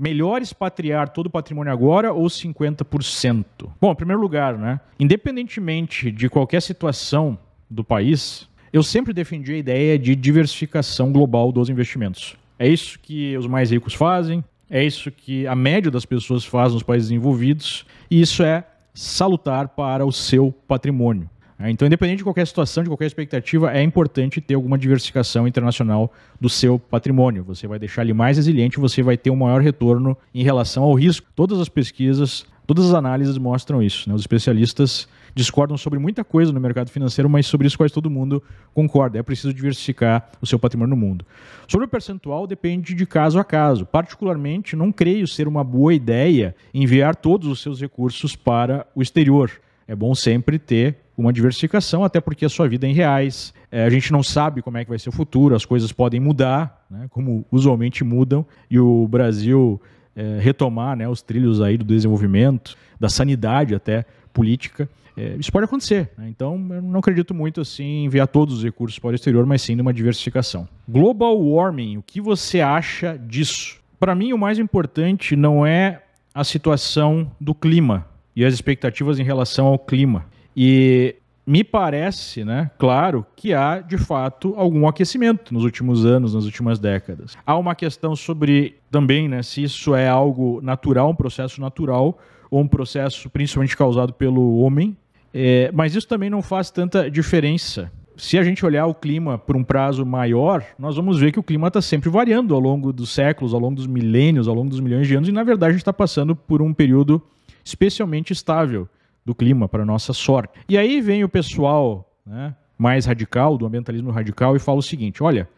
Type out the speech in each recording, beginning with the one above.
Melhor expatriar todo o patrimônio agora ou 50%? Bom, em primeiro lugar, né? Independentemente de qualquer situação do país, eu sempre defendi a ideia de diversificação global dos investimentos. É isso que os mais ricos fazem, é isso que a média das pessoas faz nos países desenvolvidos, e isso é salutar para o seu patrimônio. É, então, independente de qualquer situação, de qualquer expectativa, é importante ter alguma diversificação internacional do seu patrimônio. Você vai deixar ele mais resiliente, você vai ter um maior retorno em relação ao risco. Todas as pesquisas, todas as análises mostram isso. Né? Os especialistas discordam sobre muita coisa no mercado financeiro, mas sobre isso quase todo mundo concorda. É preciso diversificar o seu patrimônio no mundo. Sobre o percentual, depende de caso a caso. Particularmente, não creio ser uma boa ideia enviar todos os seus recursos para o exterior. É bom sempre ter uma diversificação, até porque a sua vida é em reais. É, a gente não sabe como é que vai ser o futuro, as coisas podem mudar, né, como usualmente mudam, e o Brasil é, retomar né, os trilhos aí do desenvolvimento, da sanidade até política. É, isso pode acontecer. Né? Então, eu não acredito muito assim, em enviar todos os recursos para o exterior, mas sim numa diversificação. Global warming, o que você acha disso? Para mim, o mais importante não é a situação do clima e as expectativas em relação ao clima. E me parece, né, claro, que há de fato algum aquecimento nos últimos anos, nas últimas décadas. Há uma questão sobre também, né, se isso é algo natural, um processo natural ou um processo principalmente causado pelo homem. É, mas isso também não faz tanta diferença. Se a gente olhar o clima por um prazo maior, nós vamos ver que o clima está sempre variando ao longo dos séculos, ao longo dos milênios, ao longo dos milhões de anos, e na verdade a gente está passando por um período especialmente estável do clima, para nossa sorte. E aí vem o pessoal né, mais radical, do ambientalismo radical, e fala o seguinte: olha,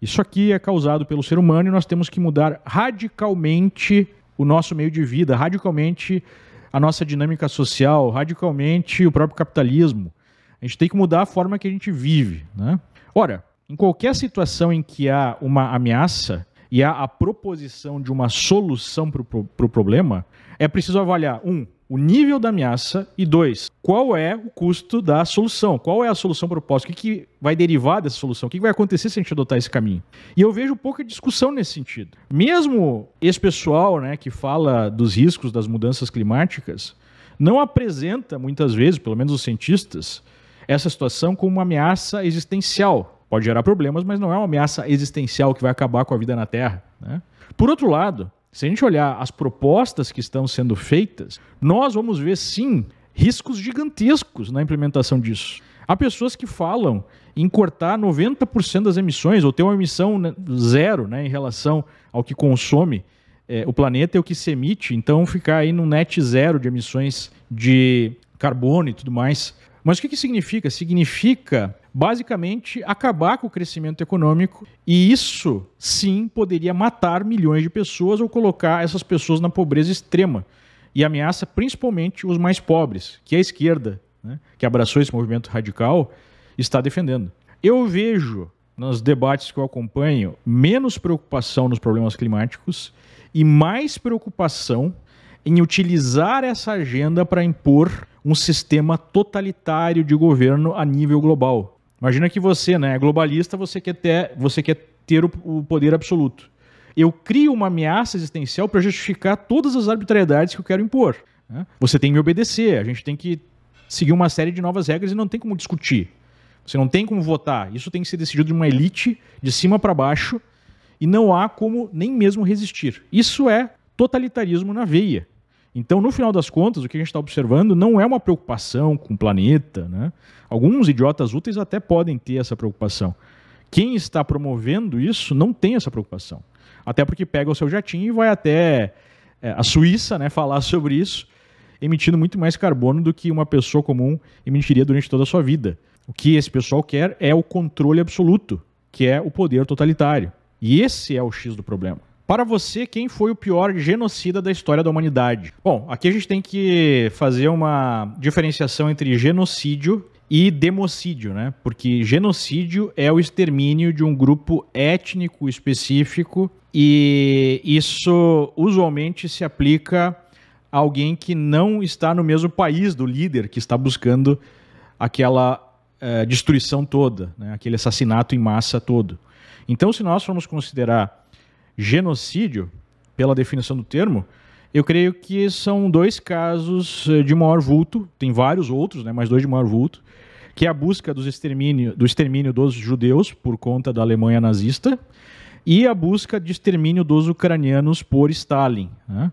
isso aqui é causado pelo ser humano e nós temos que mudar radicalmente o nosso meio de vida, radicalmente a nossa dinâmica social, radicalmente o próprio capitalismo. A gente tem que mudar a forma que a gente vive. Né? Ora, em qualquer situação em que há uma ameaça e há a proposição de uma solução para o pro, pro problema, é preciso avaliar, um, o nível da ameaça e dois, qual é o custo da solução? Qual é a solução proposta? O que, que vai derivar dessa solução? O que, que vai acontecer se a gente adotar esse caminho? E eu vejo pouca discussão nesse sentido. Mesmo esse pessoal né, que fala dos riscos das mudanças climáticas não apresenta muitas vezes, pelo menos os cientistas, essa situação como uma ameaça existencial. Pode gerar problemas, mas não é uma ameaça existencial que vai acabar com a vida na Terra. Né? Por outro lado, se a gente olhar as propostas que estão sendo feitas, nós vamos ver sim riscos gigantescos na implementação disso. Há pessoas que falam em cortar 90% das emissões ou ter uma emissão né, zero né, em relação ao que consome é, o planeta e o que se emite, então ficar aí no net zero de emissões de carbono e tudo mais mas o que, que significa? Significa, basicamente, acabar com o crescimento econômico e isso, sim, poderia matar milhões de pessoas ou colocar essas pessoas na pobreza extrema e ameaça principalmente os mais pobres, que a esquerda, né, que abraçou esse movimento radical, está defendendo. Eu vejo nos debates que eu acompanho menos preocupação nos problemas climáticos e mais preocupação em utilizar essa agenda para impor um sistema totalitário de governo a nível global. Imagina que você, né, é globalista, você quer ter, você quer ter o, o poder absoluto. Eu crio uma ameaça existencial para justificar todas as arbitrariedades que eu quero impor. Né? Você tem que me obedecer, a gente tem que seguir uma série de novas regras e não tem como discutir. Você não tem como votar. Isso tem que ser decidido de uma elite, de cima para baixo, e não há como nem mesmo resistir. Isso é totalitarismo na veia. Então, no final das contas, o que a gente está observando não é uma preocupação com o planeta. Né? Alguns idiotas úteis até podem ter essa preocupação. Quem está promovendo isso não tem essa preocupação. Até porque pega o seu jatinho e vai até é, a Suíça né, falar sobre isso, emitindo muito mais carbono do que uma pessoa comum emitiria durante toda a sua vida. O que esse pessoal quer é o controle absoluto, que é o poder totalitário. E esse é o X do problema. Para você, quem foi o pior genocida da história da humanidade? Bom, aqui a gente tem que fazer uma diferenciação entre genocídio e democídio, né? Porque genocídio é o extermínio de um grupo étnico específico e isso usualmente se aplica a alguém que não está no mesmo país do líder que está buscando aquela eh, destruição toda, né? aquele assassinato em massa todo. Então, se nós formos considerar genocídio, pela definição do termo, eu creio que são dois casos eh, de maior vulto, tem vários outros, né, mas dois de maior vulto, que é a busca dos extermínio, do extermínio dos judeus por conta da Alemanha nazista e a busca de extermínio dos ucranianos por Stalin. Né?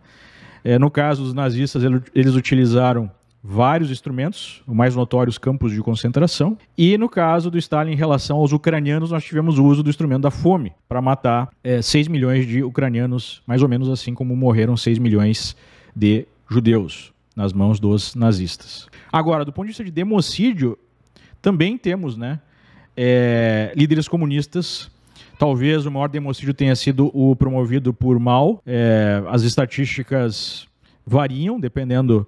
É, no caso dos nazistas, eles utilizaram vários instrumentos, o mais notório os campos de concentração. E no caso do Stalin, em relação aos ucranianos, nós tivemos o uso do instrumento da fome para matar é, 6 milhões de ucranianos, mais ou menos assim como morreram 6 milhões de judeus nas mãos dos nazistas. Agora, do ponto de vista de democídio, também temos né, é, líderes comunistas Talvez o maior democídio tenha sido o promovido por Mao. É, as estatísticas variam dependendo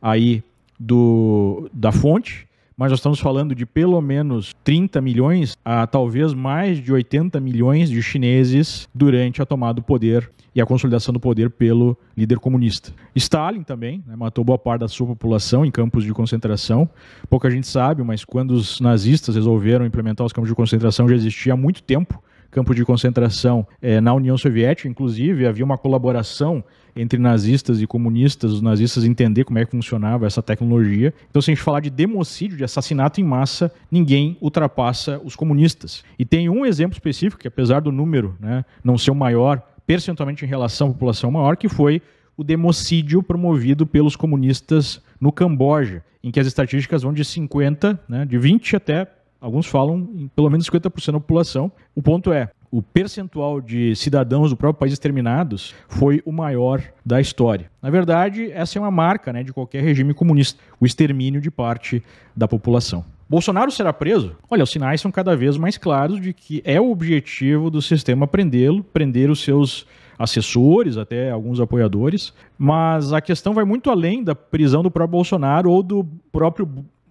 aí do, da fonte, mas nós estamos falando de pelo menos 30 milhões a talvez mais de 80 milhões de chineses durante a tomada do poder e a consolidação do poder pelo líder comunista. Stalin também né, matou boa parte da sua população em campos de concentração. Pouca gente sabe, mas quando os nazistas resolveram implementar os campos de concentração já existia há muito tempo campo de concentração é, na União Soviética, inclusive havia uma colaboração entre nazistas e comunistas, os nazistas entender como é que funcionava essa tecnologia. Então, se a gente falar de democídio, de assassinato em massa, ninguém ultrapassa os comunistas. E tem um exemplo específico, que apesar do número né, não ser o maior, percentualmente em relação à população maior, que foi o democídio promovido pelos comunistas no Camboja, em que as estatísticas vão de 50, né, de 20 até Alguns falam em pelo menos 50% da população. O ponto é, o percentual de cidadãos do próprio país exterminados foi o maior da história. Na verdade, essa é uma marca né, de qualquer regime comunista, o extermínio de parte da população. Bolsonaro será preso? Olha, os sinais são cada vez mais claros de que é o objetivo do sistema prendê-lo, prender os seus assessores, até alguns apoiadores, mas a questão vai muito além da prisão do próprio Bolsonaro ou do próprio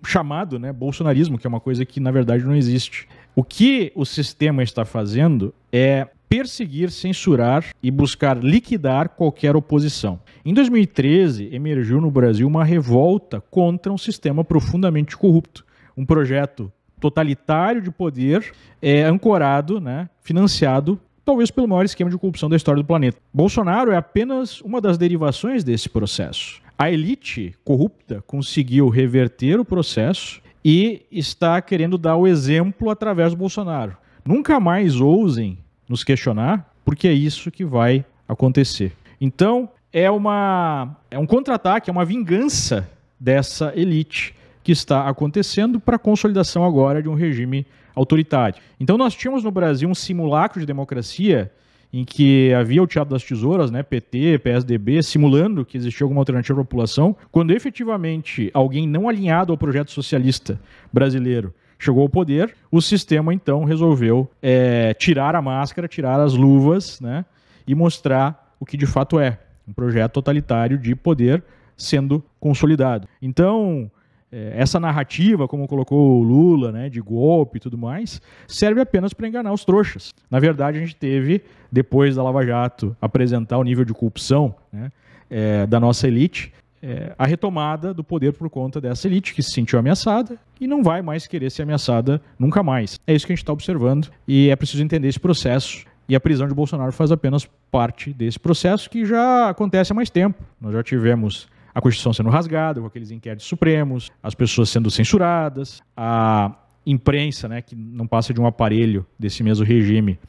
chamado né, bolsonarismo, que é uma coisa que na verdade não existe. O que o sistema está fazendo é perseguir, censurar e buscar liquidar qualquer oposição. Em 2013, emergiu no Brasil uma revolta contra um sistema profundamente corrupto, um projeto totalitário de poder, é, ancorado, né, financiado talvez pelo maior esquema de corrupção da história do planeta. Bolsonaro é apenas uma das derivações desse processo a elite corrupta conseguiu reverter o processo e está querendo dar o exemplo através do Bolsonaro. Nunca mais ousem nos questionar, porque é isso que vai acontecer. Então, é, uma, é um contra-ataque, é uma vingança dessa elite que está acontecendo para a consolidação agora de um regime autoritário. Então, nós tínhamos no Brasil um simulacro de democracia em que havia o Teatro das Tesouras, né, PT, PSDB, simulando que existia alguma alternativa à população, quando efetivamente alguém não alinhado ao projeto socialista brasileiro chegou ao poder, o sistema então resolveu é, tirar a máscara, tirar as luvas, né, e mostrar o que de fato é um projeto totalitário de poder sendo consolidado. Então é, essa narrativa, como colocou o Lula, né, de golpe e tudo mais, serve apenas para enganar os trouxas. Na verdade, a gente teve, depois da Lava Jato apresentar o nível de corrupção né, é, da nossa elite, é, a retomada do poder por conta dessa elite que se sentiu ameaçada e não vai mais querer ser ameaçada nunca mais. É isso que a gente está observando e é preciso entender esse processo e a prisão de Bolsonaro faz apenas parte desse processo que já acontece há mais tempo. Nós já tivemos a Constituição sendo rasgada, com aqueles inquéritos supremos, as pessoas sendo censuradas, a imprensa, né, que não passa de um aparelho desse mesmo regime,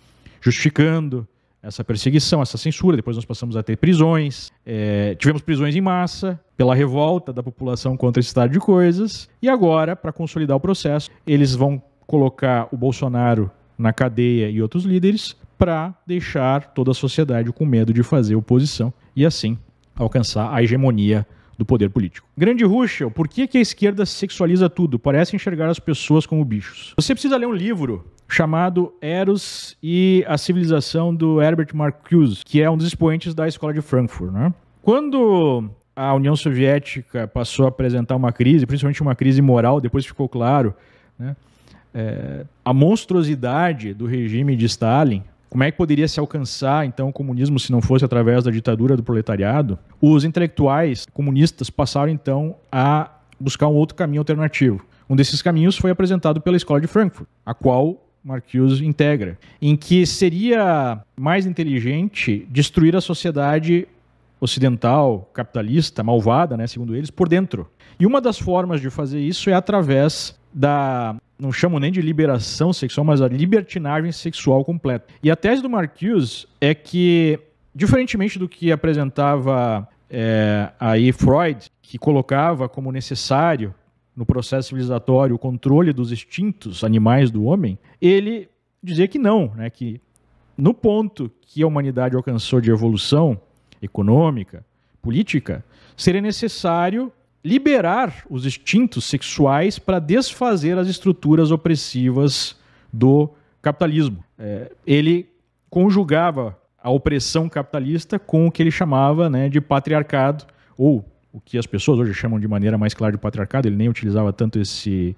justificando essa perseguição, essa censura. Depois nós passamos a ter prisões, é, tivemos prisões em massa pela revolta da população contra esse estado de coisas. E agora, para consolidar o processo, eles vão colocar o Bolsonaro na cadeia e outros líderes para deixar toda a sociedade com medo de fazer oposição e assim alcançar a hegemonia do poder político. Grande Ruschel, por que, que a esquerda sexualiza tudo? Parece enxergar as pessoas como bichos. Você precisa ler um livro chamado Eros e a Civilização do Herbert Marcuse, que é um dos expoentes da escola de Frankfurt. Né? Quando a União Soviética passou a apresentar uma crise, principalmente uma crise moral, depois ficou claro, né? é, a monstruosidade do regime de Stalin, como é que poderia se alcançar, então, o comunismo se não fosse através da ditadura do proletariado? Os intelectuais comunistas passaram, então, a buscar um outro caminho alternativo. Um desses caminhos foi apresentado pela Escola de Frankfurt, a qual Marcuse integra, em que seria mais inteligente destruir a sociedade ocidental, capitalista, malvada, né, segundo eles, por dentro. E uma das formas de fazer isso é através da não chamo nem de liberação sexual, mas a libertinagem sexual completa. E a tese do Marcuse é que, diferentemente do que apresentava é, aí Freud, que colocava como necessário no processo civilizatório o controle dos instintos animais do homem, ele dizia que não, né, que no ponto que a humanidade alcançou de evolução econômica, política, seria necessário liberar os instintos sexuais para desfazer as estruturas opressivas do capitalismo. É, ele conjugava a opressão capitalista com o que ele chamava né, de patriarcado, ou o que as pessoas hoje chamam de maneira mais clara de patriarcado, ele nem utilizava tanto esse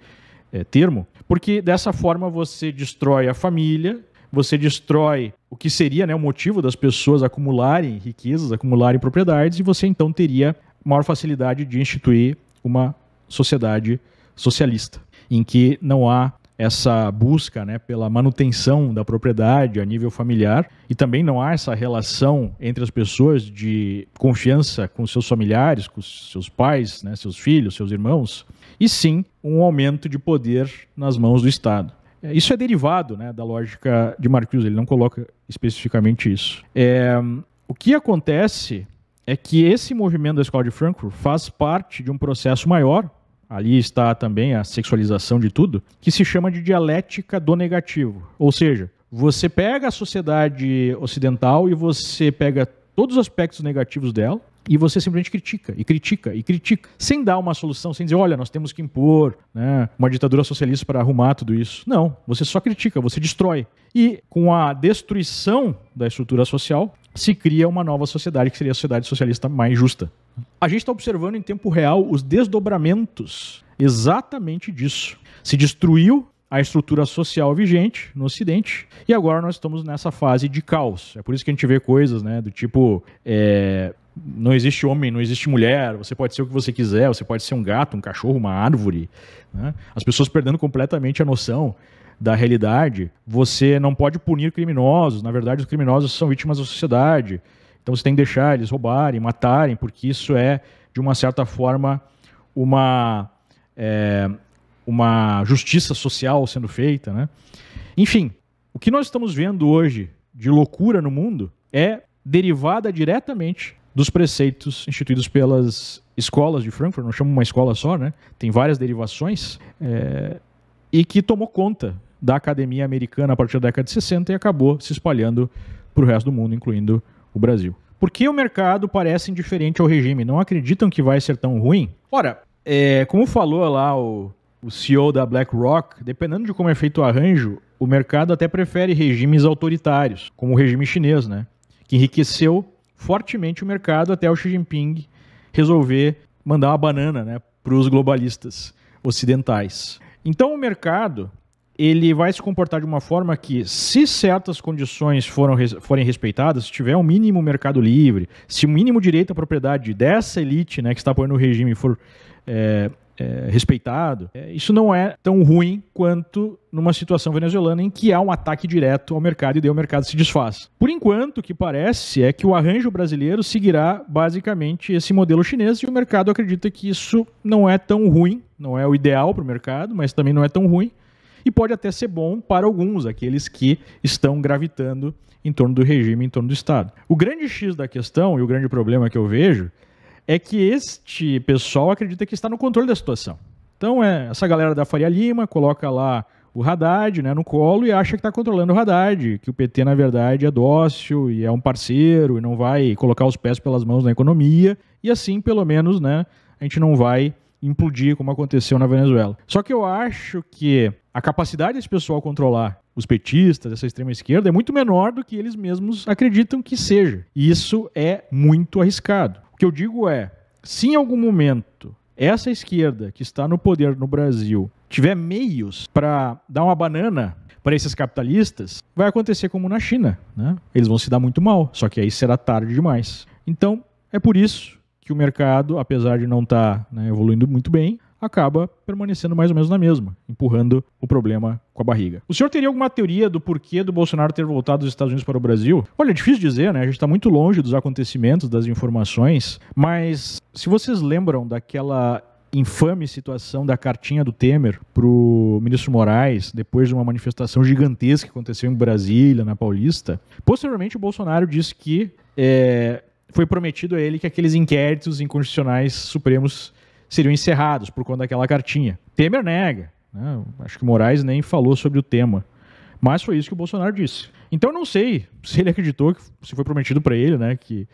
é, termo, porque dessa forma você destrói a família, você destrói o que seria né, o motivo das pessoas acumularem riquezas, acumularem propriedades, e você então teria maior facilidade de instituir uma sociedade socialista, em que não há essa busca né, pela manutenção da propriedade a nível familiar e também não há essa relação entre as pessoas de confiança com seus familiares, com seus pais, né, seus filhos, seus irmãos, e sim um aumento de poder nas mãos do Estado. Isso é derivado né, da lógica de Marcuse, ele não coloca especificamente isso. É, o que acontece é que esse movimento da escola de Frankfurt faz parte de um processo maior, ali está também a sexualização de tudo, que se chama de dialética do negativo. Ou seja, você pega a sociedade ocidental e você pega todos os aspectos negativos dela e você simplesmente critica e critica e critica sem dar uma solução sem dizer olha nós temos que impor né, uma ditadura socialista para arrumar tudo isso não você só critica você destrói e com a destruição da estrutura social se cria uma nova sociedade, que seria a sociedade socialista mais justa. A gente está observando em tempo real os desdobramentos exatamente disso. Se destruiu a estrutura social vigente no Ocidente. E agora nós estamos nessa fase de caos. É por isso que a gente vê coisas, né, do tipo é, não existe homem, não existe mulher. Você pode ser o que você quiser. Você pode ser um gato, um cachorro, uma árvore. Né? As pessoas perdendo completamente a noção da realidade, você não pode punir criminosos. Na verdade, os criminosos são vítimas da sociedade. Então você tem que deixar eles roubarem, matarem, porque isso é, de uma certa forma, uma, é, uma justiça social sendo feita. Né? Enfim, o que nós estamos vendo hoje de loucura no mundo é derivada diretamente dos preceitos instituídos pelas escolas de Frankfurt, não chamo uma escola só, né? Tem várias derivações. É, e que tomou conta da academia americana a partir da década de 60 e acabou se espalhando para o resto do mundo, incluindo o Brasil. Por que o mercado parece indiferente ao regime? Não acreditam que vai ser tão ruim? Ora, é, como falou lá o, o CEO da BlackRock, dependendo de como é feito o arranjo, o mercado até prefere regimes autoritários, como o regime chinês, né? Que enriqueceu fortemente o mercado até o Xi Jinping resolver mandar uma banana né, para os globalistas ocidentais. Então o mercado ele vai se comportar de uma forma que, se certas condições foram, forem respeitadas, se tiver um mínimo mercado livre, se o mínimo direito à propriedade dessa elite né, que está apoiando o regime for é, é, respeitado, é, isso não é tão ruim quanto numa situação venezuelana em que há um ataque direto ao mercado e daí o mercado se desfaz. Por enquanto, o que parece é que o arranjo brasileiro seguirá basicamente esse modelo chinês e o mercado acredita que isso não é tão ruim, não é o ideal para o mercado, mas também não é tão ruim e pode até ser bom para alguns, aqueles que estão gravitando em torno do regime, em torno do Estado. O grande X da questão e o grande problema que eu vejo é que este pessoal acredita que está no controle da situação. Então, é, essa galera da Faria Lima coloca lá o Haddad né, no colo e acha que está controlando o Haddad, que o PT, na verdade, é dócil e é um parceiro e não vai colocar os pés pelas mãos na economia. E assim, pelo menos, né, a gente não vai implodir como aconteceu na Venezuela. Só que eu acho que a capacidade desse pessoal controlar os petistas, essa extrema esquerda, é muito menor do que eles mesmos acreditam que seja. E isso é muito arriscado. O que eu digo é, se em algum momento essa esquerda que está no poder no Brasil tiver meios para dar uma banana para esses capitalistas, vai acontecer como na China, né? Eles vão se dar muito mal, só que aí será tarde demais. Então, é por isso que o mercado, apesar de não estar tá, né, evoluindo muito bem, acaba permanecendo mais ou menos na mesma, empurrando o problema com a barriga. O senhor teria alguma teoria do porquê do Bolsonaro ter voltado dos Estados Unidos para o Brasil? Olha, é difícil dizer, né? A gente está muito longe dos acontecimentos, das informações, mas se vocês lembram daquela infame situação da cartinha do Temer para o ministro Moraes, depois de uma manifestação gigantesca que aconteceu em Brasília, na Paulista, posteriormente o Bolsonaro disse que é, foi prometido a ele que aqueles inquéritos inconstitucionais supremos seriam encerrados por conta daquela cartinha. Temer nega. Né? Acho que Moraes nem falou sobre o tema. Mas foi isso que o Bolsonaro disse. Então eu não sei se ele acreditou, que, se foi prometido para ele, né, que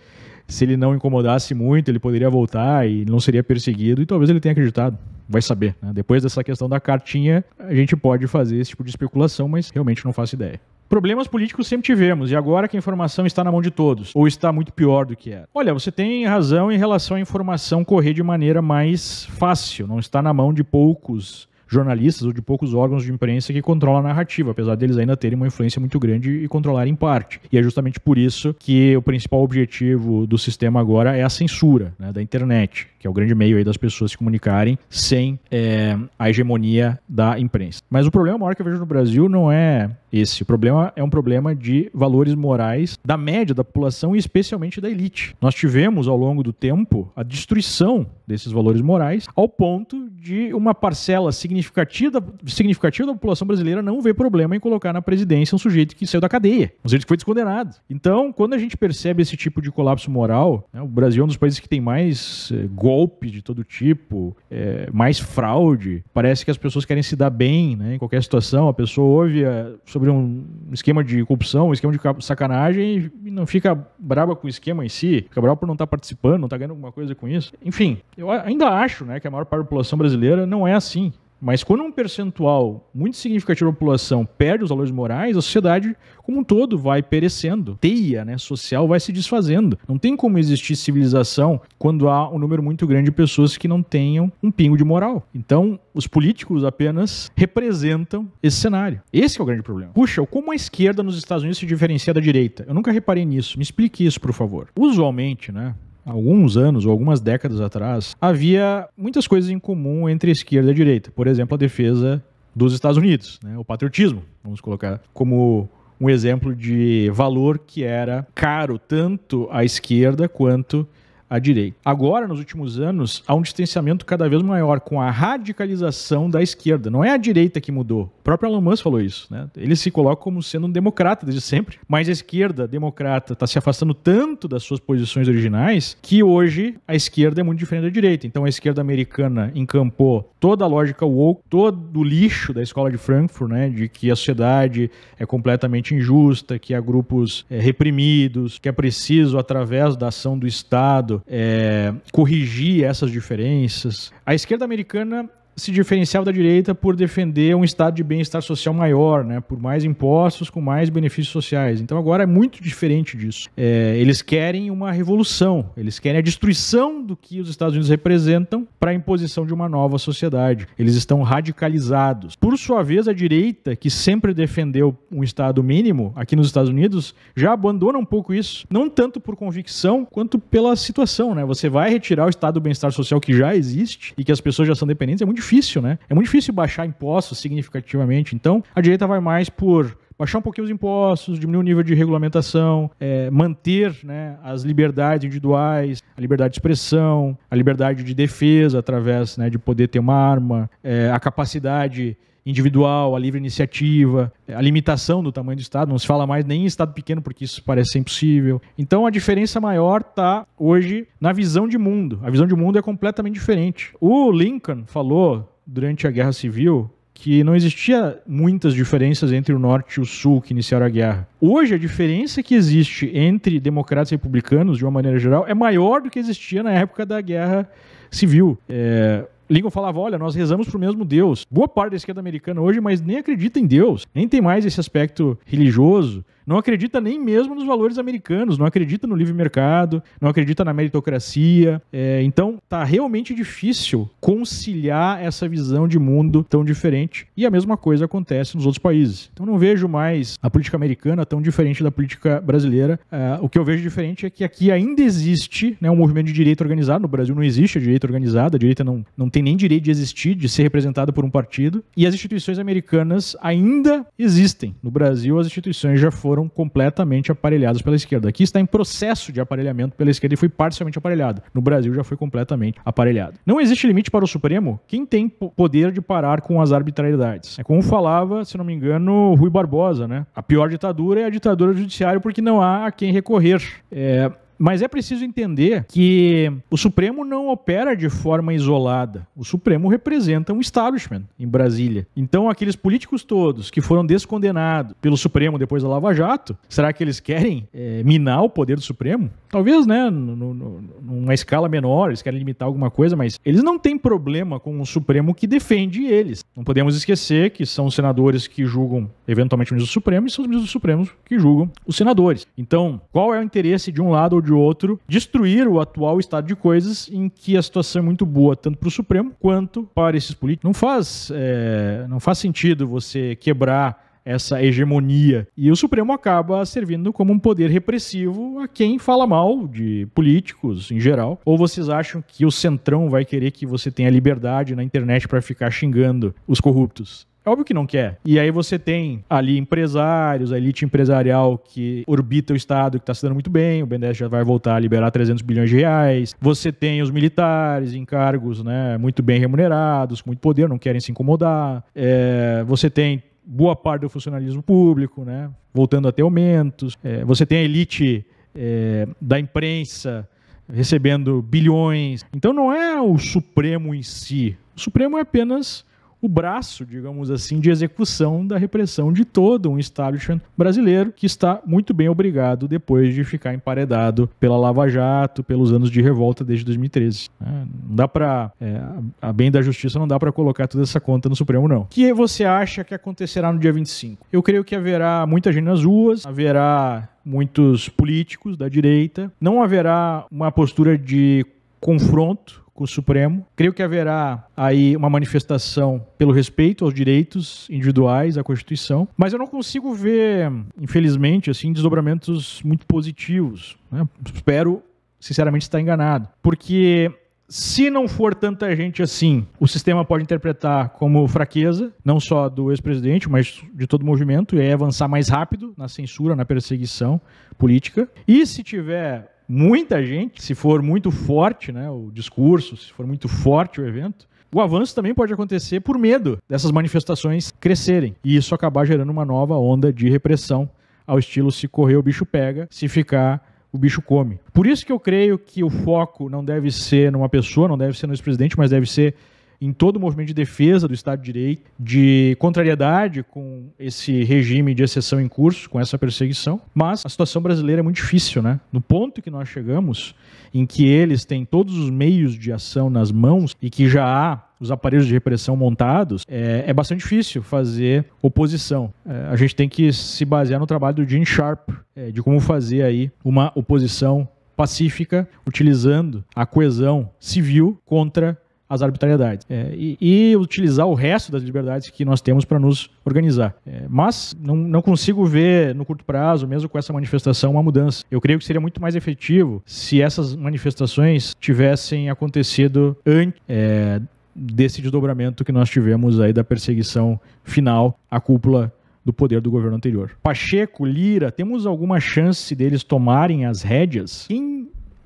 se ele não incomodasse muito, ele poderia voltar e não seria perseguido, e talvez ele tenha acreditado. Vai saber. Né? Depois dessa questão da cartinha, a gente pode fazer esse tipo de especulação, mas realmente não faço ideia. Problemas políticos sempre tivemos, e agora que a informação está na mão de todos, ou está muito pior do que era. Olha, você tem razão em relação à informação correr de maneira mais fácil, não está na mão de poucos jornalistas ou de poucos órgãos de imprensa que controlam a narrativa, apesar deles ainda terem uma influência muito grande e controlarem parte. E é justamente por isso que o principal objetivo do sistema agora é a censura né, da internet, que é o grande meio das pessoas se comunicarem sem é, a hegemonia da imprensa. Mas o problema maior que eu vejo no Brasil não é esse. O problema é um problema de valores morais da média da população e especialmente da elite. Nós tivemos ao longo do tempo a destruição desses valores morais ao ponto de uma parcela significativa significativo da, significativo da população brasileira não vê problema em colocar na presidência um sujeito que saiu da cadeia, um sujeito que foi descondenado. Então, quando a gente percebe esse tipo de colapso moral, né, o Brasil é um dos países que tem mais é, eh, golpes de todo tipo, é, mais fraude, parece que as pessoas querem se dar bem né, em qualquer situação, a pessoa ouve a, eh, sobre um esquema de corrupção, um esquema de sacanagem e não fica brava com o esquema em si, fica brava por não estar tá participando, não estar tá ganhando alguma coisa com isso. Enfim, eu ainda acho né, que a maior parte da população brasileira não é assim. Mas quando um percentual muito significativo da população perde os valores morais, a sociedade como um todo vai perecendo. Teia né, social vai se desfazendo. Não tem como existir civilização quando há um número muito grande de pessoas que não tenham um pingo de moral. Então, os políticos apenas representam esse cenário. Esse é o grande problema. Puxa, como a esquerda nos Estados Unidos se diferencia da direita? Eu nunca reparei nisso. Me explique isso, por favor. Usualmente, né? alguns anos ou algumas décadas atrás, havia muitas coisas em comum entre esquerda e direita. Por exemplo, a defesa dos Estados Unidos, né? o patriotismo, vamos colocar como um exemplo de valor que era caro tanto à esquerda quanto à direita. Agora, nos últimos anos, há um distanciamento cada vez maior com a radicalização da esquerda. Não é a direita que mudou. O próprio Elon Musk falou isso. Né? Ele se coloca como sendo um democrata desde sempre, mas a esquerda democrata está se afastando tanto das suas posições originais que hoje a esquerda é muito diferente da direita. Então, a esquerda americana encampou toda a lógica woke, todo o lixo da escola de Frankfurt, né? de que a sociedade é completamente injusta, que há grupos é, reprimidos, que é preciso, através da ação do Estado, é, corrigir essas diferenças. A esquerda americana se diferenciava da direita por defender um estado de bem-estar social maior, né? por mais impostos, com mais benefícios sociais. Então agora é muito diferente disso. É, eles querem uma revolução, eles querem a destruição do que os Estados Unidos representam para a imposição de uma nova sociedade. Eles estão radicalizados. Por sua vez, a direita, que sempre defendeu um Estado mínimo aqui nos Estados Unidos, já abandona um pouco isso, não tanto por convicção quanto pela situação. Né? Você vai retirar o Estado do bem-estar social que já existe e que as pessoas já são dependentes, é muito difícil difícil, né? É muito difícil baixar impostos significativamente. Então, a direita vai mais por baixar um pouquinho os impostos, diminuir o nível de regulamentação, é, manter né, as liberdades individuais, a liberdade de expressão, a liberdade de defesa através né, de poder ter uma arma, é, a capacidade individual, a livre iniciativa, a limitação do tamanho do Estado, não se fala mais nem em Estado pequeno, porque isso parece ser impossível. Então a diferença maior está hoje na visão de mundo. A visão de mundo é completamente diferente. O Lincoln falou durante a Guerra Civil que não existia muitas diferenças entre o norte e o sul que iniciaram a guerra. Hoje, a diferença que existe entre democratas e republicanos, de uma maneira geral, é maior do que existia na época da guerra civil. É, Lincoln falava: olha, nós rezamos para o mesmo Deus. Boa parte da esquerda americana hoje, mas nem acredita em Deus, nem tem mais esse aspecto religioso não acredita nem mesmo nos valores americanos, não acredita no livre mercado, não acredita na meritocracia. É, então, tá realmente difícil conciliar essa visão de mundo tão diferente. E a mesma coisa acontece nos outros países. Então, não vejo mais a política americana tão diferente da política brasileira. É, o que eu vejo diferente é que aqui ainda existe né, um movimento de direita organizado. No Brasil não existe a direita organizada, a direita não, não tem nem direito de existir, de ser representada por um partido. E as instituições americanas ainda existem. No Brasil, as instituições já foram foram completamente aparelhados pela esquerda. Aqui está em processo de aparelhamento pela esquerda e foi parcialmente aparelhado. No Brasil já foi completamente aparelhado. Não existe limite para o Supremo? Quem tem poder de parar com as arbitrariedades? É como falava, se não me engano, Rui Barbosa, né? A pior ditadura é a ditadura judiciária porque não há a quem recorrer. É, mas é preciso entender que o Supremo não opera de forma isolada. O Supremo representa um establishment em Brasília. Então, aqueles políticos todos que foram descondenados pelo Supremo depois da Lava Jato, será que eles querem é, minar o poder do Supremo? Talvez, né, no, no, numa escala menor, eles querem limitar alguma coisa, mas eles não têm problema com o Supremo que defende eles. Não podemos esquecer que são senadores que julgam eventualmente o ministro do Supremo e são os ministros do Supremo que julgam os senadores. Então, qual é o interesse de um lado ou de de outro, destruir o atual estado de coisas em que a situação é muito boa, tanto para o Supremo quanto para esses políticos. Não faz, é, não faz sentido você quebrar essa hegemonia. E o Supremo acaba servindo como um poder repressivo a quem fala mal de políticos em geral. Ou vocês acham que o Centrão vai querer que você tenha liberdade na internet para ficar xingando os corruptos? É óbvio que não quer. E aí você tem ali empresários, a elite empresarial que orbita o Estado, que está se dando muito bem, o BNDES já vai voltar a liberar 300 bilhões de reais. Você tem os militares em cargos né, muito bem remunerados, com muito poder, não querem se incomodar. É, você tem boa parte do funcionalismo público, né, voltando até aumentos. É, você tem a elite é, da imprensa recebendo bilhões. Então não é o Supremo em si. O Supremo é apenas o braço, digamos assim, de execução da repressão de todo um establishment brasileiro que está muito bem obrigado depois de ficar emparedado pela Lava Jato, pelos anos de revolta desde 2013. É, não dá para, é, a bem da justiça, não dá para colocar toda essa conta no Supremo, não. O que você acha que acontecerá no dia 25? Eu creio que haverá muita gente nas ruas, haverá muitos políticos da direita, não haverá uma postura de confronto com o Supremo. Creio que haverá aí uma manifestação pelo respeito aos direitos individuais, à Constituição, mas eu não consigo ver, infelizmente, assim, desdobramentos muito positivos. Né? Espero, sinceramente, estar enganado, porque se não for tanta gente assim, o sistema pode interpretar como fraqueza, não só do ex-presidente, mas de todo o movimento, e aí avançar mais rápido na censura, na perseguição política. E se tiver muita gente, se for muito forte né, o discurso, se for muito forte o evento, o avanço também pode acontecer por medo dessas manifestações crescerem e isso acabar gerando uma nova onda de repressão ao estilo se correr o bicho pega, se ficar o bicho come. Por isso que eu creio que o foco não deve ser numa pessoa, não deve ser no ex-presidente, mas deve ser em todo o movimento de defesa do Estado de Direito, de contrariedade com esse regime de exceção em curso, com essa perseguição. Mas a situação brasileira é muito difícil, né? No ponto que nós chegamos, em que eles têm todos os meios de ação nas mãos e que já há os aparelhos de repressão montados, é, é bastante difícil fazer oposição. É, a gente tem que se basear no trabalho do Gene Sharp, é, de como fazer aí uma oposição pacífica, utilizando a coesão civil contra as arbitrariedades é, e, e, utilizar o resto das liberdades que nós temos para nos organizar. É, mas não, não consigo ver no curto prazo, mesmo com essa manifestação, uma mudança. Eu creio que seria muito mais efetivo se essas manifestações tivessem acontecido antes. É, desse desdobramento que nós tivemos aí da perseguição final à cúpula do poder do governo anterior. Pacheco, Lira, temos alguma chance deles tomarem as rédeas? Quem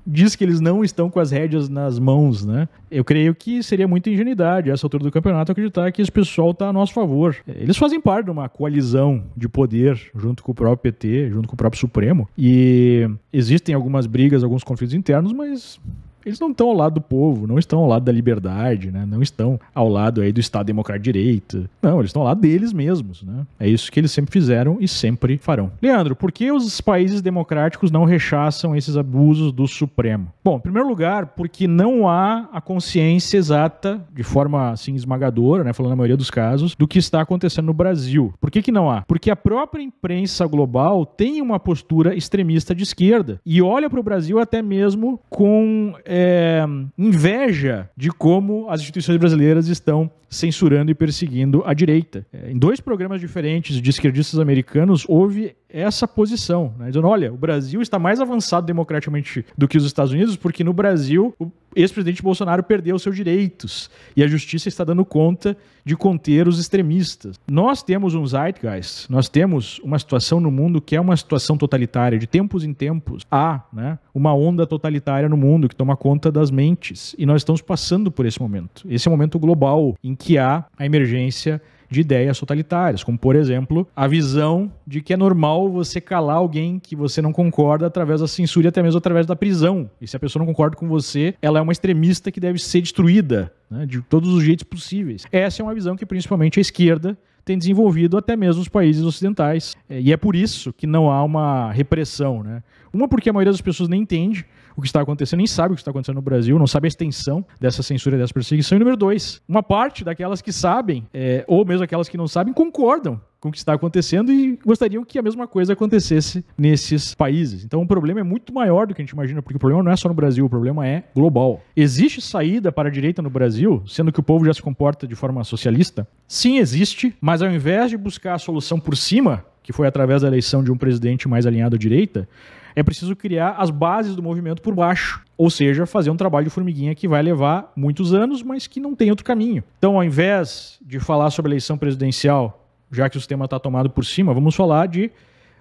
diz que eles não estão com as rédeas nas mãos, né? Eu creio que seria muita ingenuidade, a essa altura do campeonato, acreditar que esse pessoal está a nosso favor. Eles fazem parte de uma coalizão de poder junto com o próprio PT, junto com o próprio Supremo, e existem algumas brigas, alguns conflitos internos, mas eles não estão ao lado do povo, não estão ao lado da liberdade, né? Não estão ao lado aí do Estado Democrático de Direito. Não, eles estão ao lado deles mesmos, né? É isso que eles sempre fizeram e sempre farão. Leandro, por que os países democráticos não rechaçam esses abusos do Supremo? Bom, em primeiro lugar, porque não há a consciência exata, de forma assim esmagadora, né? Falando na maioria dos casos, do que está acontecendo no Brasil. Por que, que não há? Porque a própria imprensa global tem uma postura extremista de esquerda e olha para o Brasil até mesmo com. É, é, inveja de como as instituições brasileiras estão censurando e perseguindo a direita. É, em dois programas diferentes de esquerdistas americanos, houve essa posição, né? dizendo: olha, o Brasil está mais avançado democraticamente do que os Estados Unidos, porque no Brasil o ex-presidente Bolsonaro perdeu seus direitos e a justiça está dando conta de conter os extremistas. Nós temos um zeitgeist, nós temos uma situação no mundo que é uma situação totalitária. De tempos em tempos há né, uma onda totalitária no mundo que toma conta das mentes e nós estamos passando por esse momento. Esse é momento global em que há a emergência de ideias totalitárias, como por exemplo a visão de que é normal você calar alguém que você não concorda através da censura e até mesmo através da prisão. E se a pessoa não concorda com você, ela é uma extremista que deve ser destruída né, de todos os jeitos possíveis. Essa é uma visão que principalmente a esquerda tem desenvolvido até mesmo os países ocidentais. É, e é por isso que não há uma repressão. Né? Uma, porque a maioria das pessoas nem entende, o que está acontecendo, nem sabe o que está acontecendo no Brasil, não sabe a extensão dessa censura e dessa perseguição. E número dois, uma parte daquelas que sabem, é, ou mesmo aquelas que não sabem, concordam com o que está acontecendo e gostariam que a mesma coisa acontecesse nesses países. Então o problema é muito maior do que a gente imagina, porque o problema não é só no Brasil, o problema é global. Existe saída para a direita no Brasil, sendo que o povo já se comporta de forma socialista? Sim, existe, mas ao invés de buscar a solução por cima, que foi através da eleição de um presidente mais alinhado à direita, é preciso criar as bases do movimento por baixo. Ou seja, fazer um trabalho de formiguinha que vai levar muitos anos, mas que não tem outro caminho. Então, ao invés de falar sobre eleição presidencial, já que o sistema está tomado por cima, vamos falar de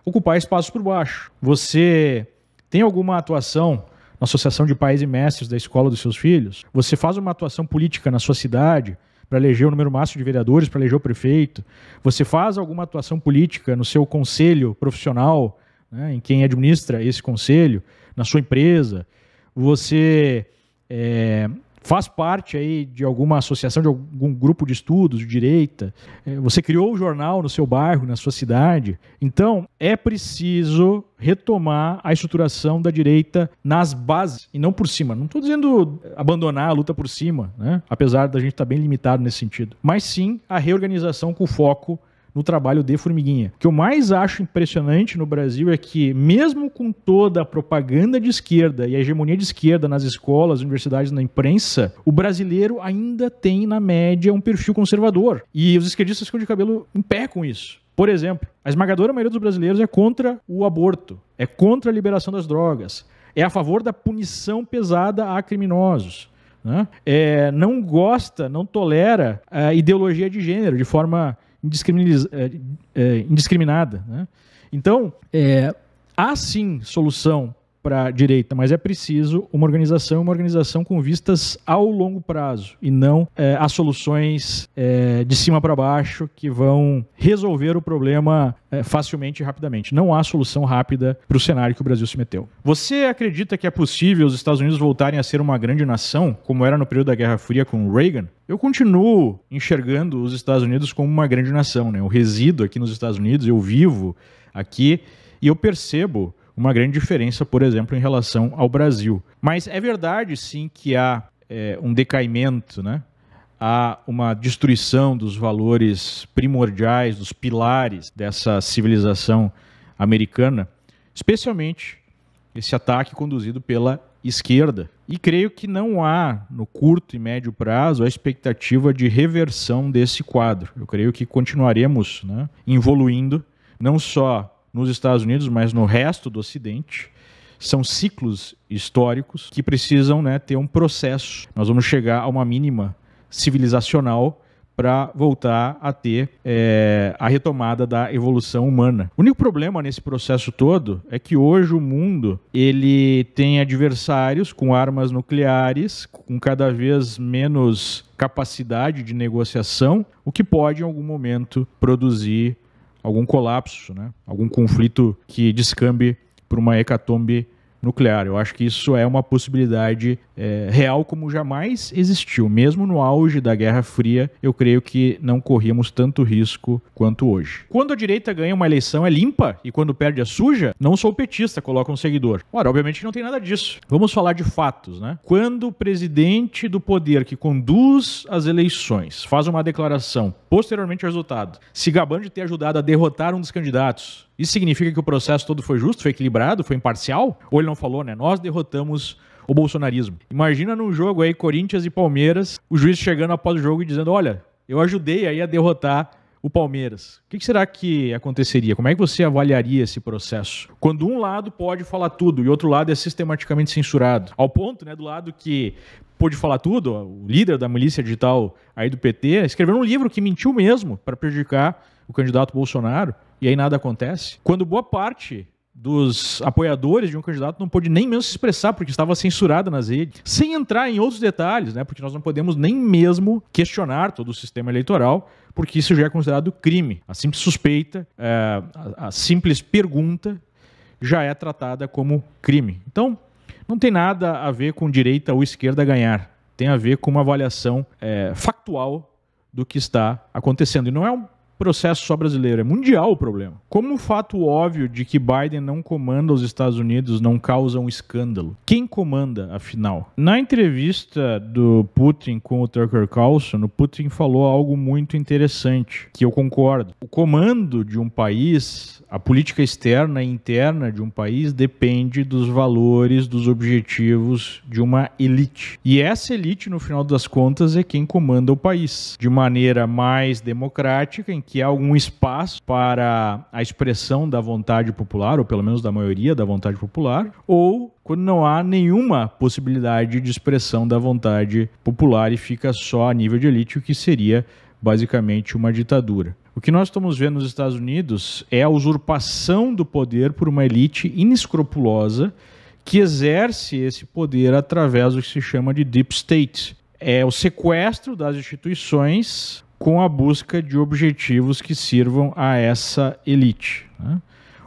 ocupar espaços por baixo. Você tem alguma atuação na Associação de Pais e Mestres da escola dos seus filhos? Você faz uma atuação política na sua cidade? para eleger o número máximo de vereadores, para eleger o prefeito. Você faz alguma atuação política no seu conselho profissional, né, em quem administra esse conselho, na sua empresa, você é, faz parte aí de alguma associação, de algum grupo de estudos de direita, é, você criou o um jornal no seu bairro, na sua cidade. Então, é preciso retomar a estruturação da direita nas bases e não por cima. Não estou dizendo abandonar a luta por cima, né, apesar da gente estar tá bem limitado nesse sentido, mas sim a reorganização com foco no trabalho de formiguinha. O que eu mais acho impressionante no Brasil é que, mesmo com toda a propaganda de esquerda e a hegemonia de esquerda nas escolas, universidades, na imprensa, o brasileiro ainda tem, na média, um perfil conservador. E os esquerdistas ficam de cabelo em pé com isso. Por exemplo, a esmagadora maioria dos brasileiros é contra o aborto, é contra a liberação das drogas, é a favor da punição pesada a criminosos. Né? É, não gosta, não tolera a ideologia de gênero de forma eh, eh, indiscriminada. Né? Então, é, há sim solução para a direita, mas é preciso uma organização, uma organização com vistas ao longo prazo e não é, a soluções é, de cima para baixo que vão resolver o problema é, facilmente e rapidamente. Não há solução rápida para o cenário que o Brasil se meteu. Você acredita que é possível os Estados Unidos voltarem a ser uma grande nação, como era no período da Guerra Fria com Reagan? Eu continuo enxergando os Estados Unidos como uma grande nação. Né? Eu resido aqui nos Estados Unidos, eu vivo aqui e eu percebo uma grande diferença, por exemplo, em relação ao Brasil. Mas é verdade, sim, que há é, um decaimento, né? há uma destruição dos valores primordiais, dos pilares dessa civilização americana, especialmente esse ataque conduzido pela esquerda. E creio que não há, no curto e médio prazo, a expectativa de reversão desse quadro. Eu creio que continuaremos né, evoluindo, não só nos Estados Unidos, mas no resto do Ocidente, são ciclos históricos que precisam né, ter um processo. Nós vamos chegar a uma mínima civilizacional para voltar a ter é, a retomada da evolução humana. O único problema nesse processo todo é que hoje o mundo ele tem adversários com armas nucleares, com cada vez menos capacidade de negociação, o que pode em algum momento produzir algum colapso, né? algum conflito que descambe para uma hecatombe nuclear. Eu acho que isso é uma possibilidade é, real como jamais existiu. Mesmo no auge da Guerra Fria, eu creio que não corríamos tanto risco quanto hoje. Quando a direita ganha uma eleição é limpa e quando perde é suja, não sou petista, coloca um seguidor. Ora, obviamente não tem nada disso. Vamos falar de fatos, né? Quando o presidente do poder que conduz as eleições faz uma declaração posteriormente ao resultado, se gabando de ter ajudado a derrotar um dos candidatos, isso significa que o processo todo foi justo, foi equilibrado, foi imparcial? Ou ele não falou, né? Nós derrotamos o bolsonarismo. Imagina num jogo aí, Corinthians e Palmeiras, o juiz chegando após o jogo e dizendo: olha, eu ajudei aí a derrotar o Palmeiras. O que será que aconteceria? Como é que você avaliaria esse processo? Quando um lado pode falar tudo e outro lado é sistematicamente censurado, ao ponto, né, do lado que pôde falar tudo, o líder da milícia digital aí do PT escreveu um livro que mentiu mesmo para prejudicar o candidato Bolsonaro e aí nada acontece. Quando boa parte dos apoiadores de um candidato não pôde nem mesmo se expressar porque estava censurada nas redes, sem entrar em outros detalhes, né? Porque nós não podemos nem mesmo questionar todo o sistema eleitoral, porque isso já é considerado crime. A simples suspeita, é, a, a simples pergunta já é tratada como crime. Então, não tem nada a ver com direita ou esquerda ganhar. Tem a ver com uma avaliação é, factual do que está acontecendo. E não é um processo só brasileiro, é mundial o problema. Como o fato óbvio de que Biden não comanda os Estados Unidos não causa um escândalo? Quem comanda, afinal? Na entrevista do Putin com o Tucker Carlson, o Putin falou algo muito interessante, que eu concordo. O comando de um país, a política externa e interna de um país depende dos valores, dos objetivos de uma elite. E essa elite, no final das contas, é quem comanda o país de maneira mais democrática, em que há algum espaço para a expressão da vontade popular, ou pelo menos da maioria da vontade popular, ou quando não há nenhuma possibilidade de expressão da vontade popular e fica só a nível de elite, o que seria basicamente uma ditadura. O que nós estamos vendo nos Estados Unidos é a usurpação do poder por uma elite inescrupulosa que exerce esse poder através do que se chama de deep state. É o sequestro das instituições com a busca de objetivos que sirvam a essa elite. Né?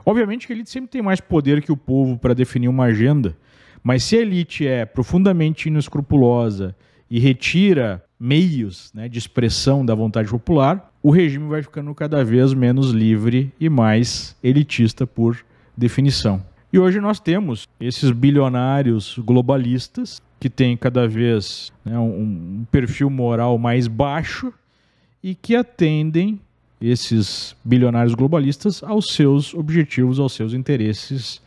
Obviamente que a elite sempre tem mais poder que o povo para definir uma agenda, mas se a elite é profundamente inescrupulosa e retira meios né, de expressão da vontade popular, o regime vai ficando cada vez menos livre e mais elitista por definição. E hoje nós temos esses bilionários globalistas que têm cada vez né, um, um perfil moral mais baixo e que atendem esses bilionários globalistas aos seus objetivos, aos seus interesses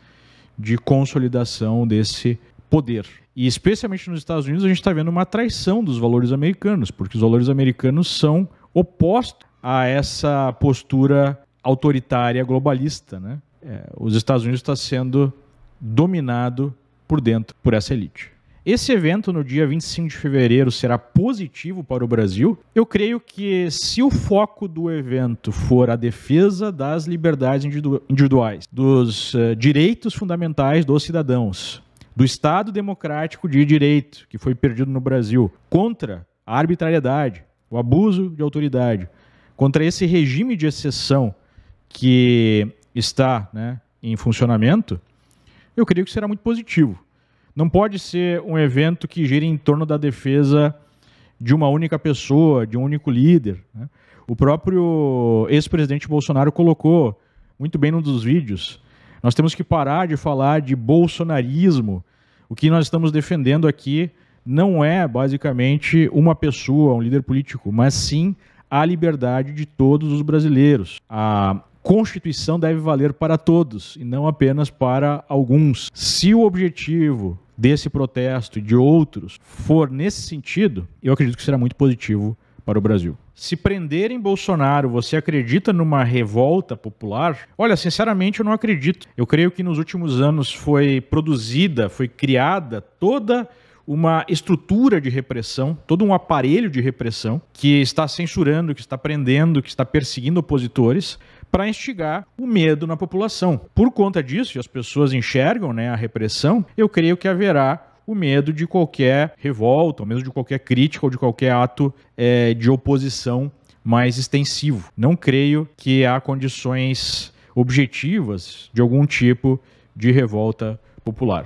de consolidação desse poder. E especialmente nos Estados Unidos, a gente está vendo uma traição dos valores americanos, porque os valores americanos são opostos a essa postura autoritária globalista. Né? É, os Estados Unidos está sendo dominado por dentro, por essa elite. Esse evento no dia 25 de fevereiro será positivo para o Brasil. Eu creio que se o foco do evento for a defesa das liberdades individuais, dos uh, direitos fundamentais dos cidadãos, do Estado democrático de direito que foi perdido no Brasil, contra a arbitrariedade, o abuso de autoridade, contra esse regime de exceção que está né, em funcionamento, eu creio que será muito positivo não pode ser um evento que gire em torno da defesa de uma única pessoa, de um único líder. Né? O próprio ex-presidente Bolsonaro colocou muito bem num dos vídeos. Nós temos que parar de falar de bolsonarismo. O que nós estamos defendendo aqui não é basicamente uma pessoa, um líder político, mas sim a liberdade de todos os brasileiros. A Constituição deve valer para todos e não apenas para alguns. Se o objetivo desse protesto e de outros for nesse sentido, eu acredito que será muito positivo para o Brasil. Se prenderem Bolsonaro, você acredita numa revolta popular? Olha, sinceramente, eu não acredito. Eu creio que nos últimos anos foi produzida, foi criada toda uma estrutura de repressão, todo um aparelho de repressão que está censurando, que está prendendo, que está perseguindo opositores para instigar o medo na população. Por conta disso, e as pessoas enxergam né, a repressão, eu creio que haverá o medo de qualquer revolta, ou mesmo de qualquer crítica ou de qualquer ato é, de oposição mais extensivo. Não creio que há condições objetivas de algum tipo de revolta popular.